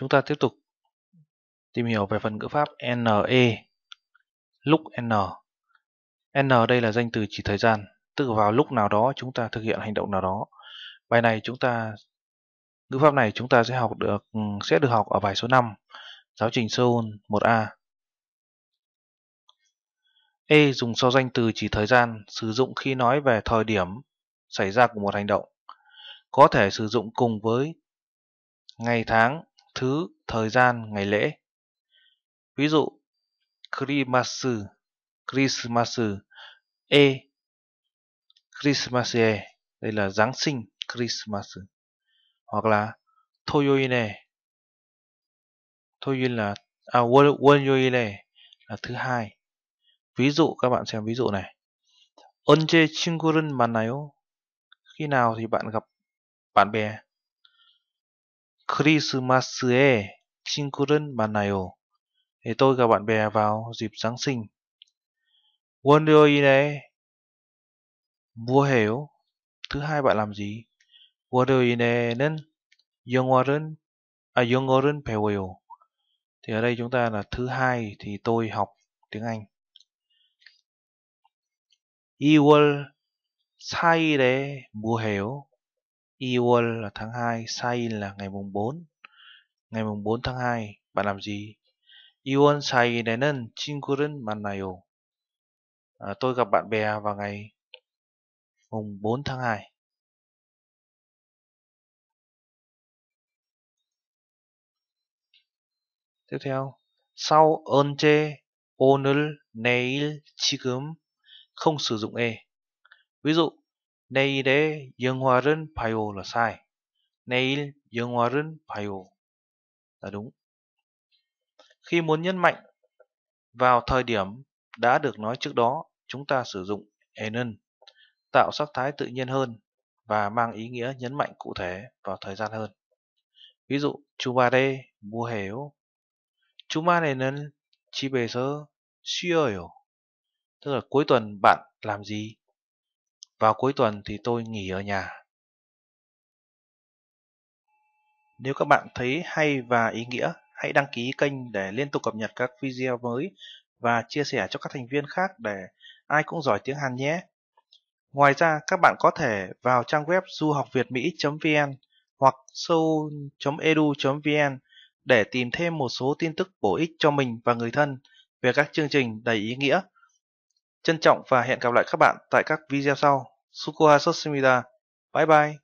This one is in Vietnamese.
Chúng ta tiếp tục tìm hiểu về phần ngữ pháp NE lúc N. N đây là danh từ chỉ thời gian, tức vào lúc nào đó chúng ta thực hiện hành động nào đó. Bài này chúng ta ngữ pháp này chúng ta sẽ học được ừ, sẽ được học ở bài số 5, giáo trình Seoul 1A. E dùng so danh từ chỉ thời gian sử dụng khi nói về thời điểm xảy ra của một hành động. Có thể sử dụng cùng với ngày tháng, thứ thời gian ngày lễ. Ví dụ Christmas Christmas E, Christmas e, đây là Giáng sinh Christmas Hoặc là Toyoine, Toyoine là, à, Wonyoine là thứ hai. Ví dụ các bạn xem ví dụ này. 언제 친구를 만나요? Khi nào thì bạn gặp bạn bè? 크리스마스에 친구를 만나요. Tôi gặp bạn bè vào dịp Giáng sinh. 월요일에 mua 해요? Thứ hai bạn làm gì? 월요일에는 영어를 à, 영어를 배워요. Thì ở đây chúng ta là thứ hai thì tôi học tiếng Anh. 2월 4일에 뭐 해요? Iwol là tháng 2, Sai là ngày mùng 4. Ngày mùng 4 tháng 2, bạn làm gì? Iwon Sai đến 친구를 만나요. À, tôi gặp bạn bè vào ngày mùng 4 tháng 2. Tiếp theo, sau 언제, 오늘, 내일, 지금 không sử dụng e. Ví dụ, 내일의 영화는 봐요 là sai 내일 영화는 봐요 là đúng khi muốn nhấn mạnh vào thời điểm đã được nói trước đó chúng ta sử dụng enen tạo sắc thái tự nhiên hơn và mang ý nghĩa nhấn mạnh cụ thể vào thời gian hơn ví dụ 주말에 mua 해요 주말에는 집에서 쉬어요 tức là cuối tuần bạn làm gì vào cuối tuần thì tôi nghỉ ở nhà. Nếu các bạn thấy hay và ý nghĩa, hãy đăng ký kênh để liên tục cập nhật các video mới và chia sẻ cho các thành viên khác để ai cũng giỏi tiếng Hàn nhé. Ngoài ra, các bạn có thể vào trang web duhocvietmy vn hoặc seoul.edu.vn để tìm thêm một số tin tức bổ ích cho mình và người thân về các chương trình đầy ý nghĩa Trân trọng và hẹn gặp lại các bạn tại các video sau. Sukuha Sosmida. Bye bye!